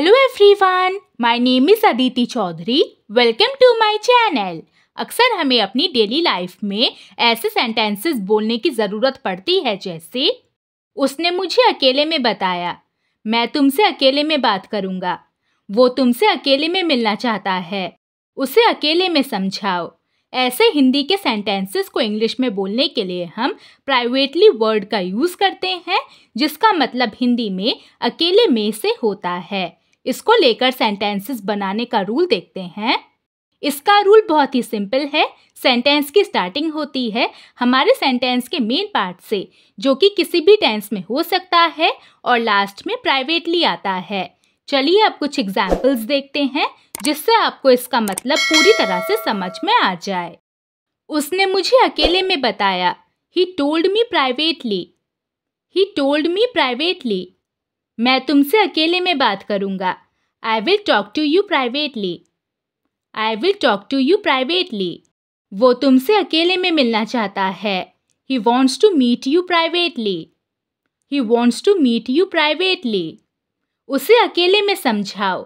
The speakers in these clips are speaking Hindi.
hello everyone my name is Aditi Chaudhary welcome to my channel अक्सर हमें अपनी डेली लाइफ में ऐसे सेंटेंसेस बोलने की ज़रूरत पड़ती है जैसे उसने मुझे अकेले में बताया मैं तुमसे अकेले में बात करूँगा वो तुमसे अकेले में मिलना चाहता है उसे अकेले में समझाओ ऐसे हिंदी के सेंटेंसेस को इंग्लिश में बोलने के लिए हम प्राइवेटली वर्ड का यूज़ करते हैं जिसका मतलब हिंदी में अकेले में से होता है इसको लेकर सेंटेंसेस बनाने का रूल देखते हैं इसका रूल बहुत ही सिंपल है सेंटेंस की स्टार्टिंग होती है हमारे सेंटेंस के मेन पार्ट से जो कि किसी भी टेंस में हो सकता है और लास्ट में प्राइवेटली आता है चलिए अब कुछ एग्जाम्पल्स देखते हैं जिससे आपको इसका मतलब पूरी तरह से समझ में आ जाए उसने मुझे अकेले में बताया he told me privately he told me privately मैं तुमसे अकेले में बात करूँगा I will talk to you privately I will talk to you privately वो तुमसे अकेले में मिलना चाहता है he wants to meet you privately he wants to meet you privately उसे अकेले में समझाओ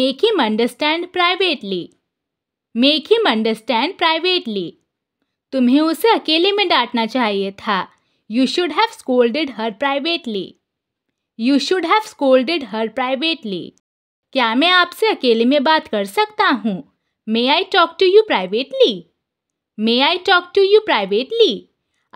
make him understand privately make him understand privately तुम्हें उसे अकेले में डांटना चाहिए था you should have scolded her privately you should have scolded her privately क्या मैं आपसे अकेले में बात कर सकता हूँ may I talk to you privately may I talk to you privately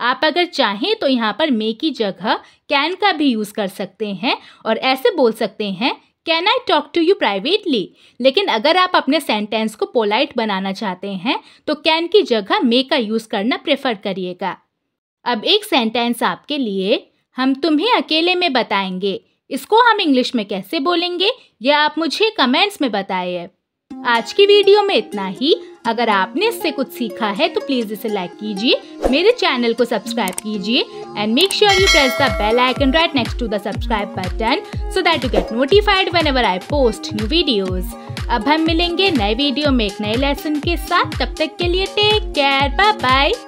आप अगर चाहें तो यहाँ पर मे की जगह कैन का भी यूज़ कर सकते हैं और ऐसे बोल सकते हैं can I talk to you privately लेकिन अगर आप अपने सेंटेंस को पोलाइट बनाना चाहते हैं तो कैन की जगह मे का यूज़ करना प्रेफर करिएगा अब एक सेंटेंस आपके लिए हम तुम्हें अकेले में बताएंगे इसको हम इंग्लिश में कैसे बोलेंगे यह आप मुझे कमेंट्स में बताइए आज की वीडियो में इतना ही अगर आपने इससे कुछ सीखा है तो प्लीज़ इसे लाइक कीजिए मेरे चैनल को सब्सक्राइब कीजिए and make sure you press the bell icon right next to the subscribe button so that you get notified whenever I post new videos अब हम मिलेंगे नए वीडियो में एक नए लेसन के साथ तब तक के लिए टेक केयर बाय बाय